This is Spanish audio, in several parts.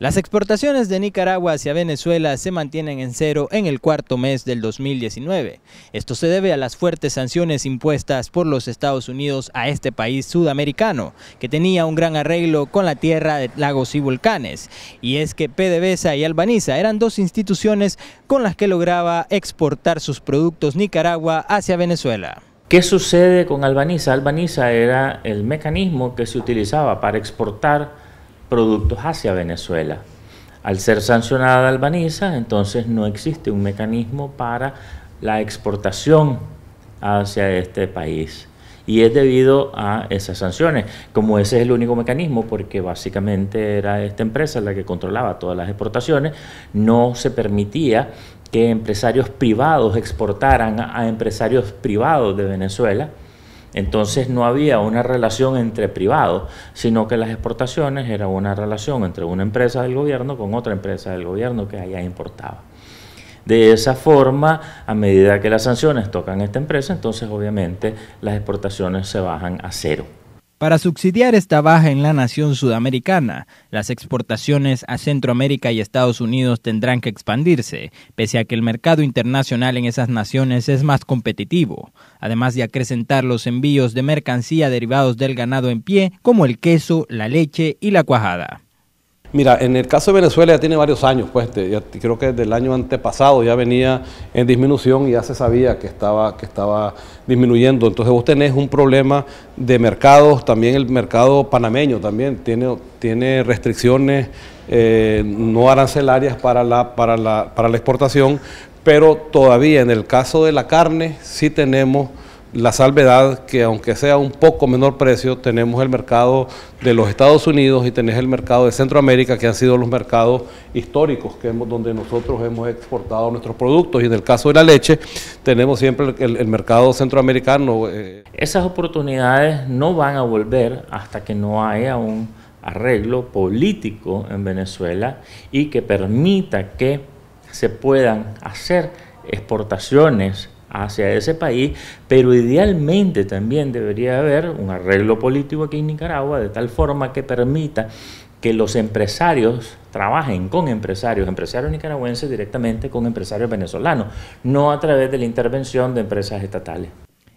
Las exportaciones de Nicaragua hacia Venezuela se mantienen en cero en el cuarto mes del 2019. Esto se debe a las fuertes sanciones impuestas por los Estados Unidos a este país sudamericano, que tenía un gran arreglo con la tierra de lagos y volcanes. Y es que PDVSA y Albaniza eran dos instituciones con las que lograba exportar sus productos Nicaragua hacia Venezuela. ¿Qué sucede con Albaniza? Albaniza era el mecanismo que se utilizaba para exportar productos hacia Venezuela. Al ser sancionada Albaniza, entonces no existe un mecanismo para la exportación hacia este país. Y es debido a esas sanciones, como ese es el único mecanismo, porque básicamente era esta empresa la que controlaba todas las exportaciones, no se permitía que empresarios privados exportaran a empresarios privados de Venezuela entonces no había una relación entre privados, sino que las exportaciones eran una relación entre una empresa del gobierno con otra empresa del gobierno que allá importaba. De esa forma, a medida que las sanciones tocan esta empresa, entonces obviamente las exportaciones se bajan a cero. Para subsidiar esta baja en la nación sudamericana, las exportaciones a Centroamérica y Estados Unidos tendrán que expandirse, pese a que el mercado internacional en esas naciones es más competitivo, además de acrecentar los envíos de mercancía derivados del ganado en pie, como el queso, la leche y la cuajada. Mira, en el caso de Venezuela ya tiene varios años, pues creo que desde el año antepasado ya venía en disminución y ya se sabía que estaba, que estaba disminuyendo. Entonces vos tenés un problema de mercados, también el mercado panameño también tiene, tiene restricciones eh, no arancelarias para la, para, la, para la exportación, pero todavía en el caso de la carne sí tenemos la salvedad que aunque sea un poco menor precio, tenemos el mercado de los Estados Unidos y tenés el mercado de Centroamérica, que han sido los mercados históricos que hemos, donde nosotros hemos exportado nuestros productos. Y en el caso de la leche, tenemos siempre el, el mercado centroamericano. Eh. Esas oportunidades no van a volver hasta que no haya un arreglo político en Venezuela y que permita que se puedan hacer exportaciones hacia ese país, pero idealmente también debería haber un arreglo político aquí en Nicaragua de tal forma que permita que los empresarios trabajen con empresarios, empresarios nicaragüenses directamente con empresarios venezolanos, no a través de la intervención de empresas estatales.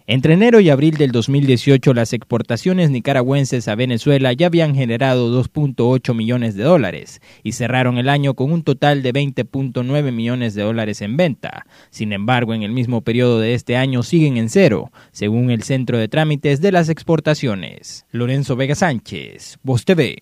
Entre enero y abril del 2018, las exportaciones nicaragüenses a Venezuela ya habían generado 2.8 millones de dólares y cerraron el año con un total de 20.9 millones de dólares en venta. Sin embargo, en el mismo periodo de este año siguen en cero, según el Centro de Trámites de las Exportaciones. Lorenzo Vega Sánchez, Voz TV.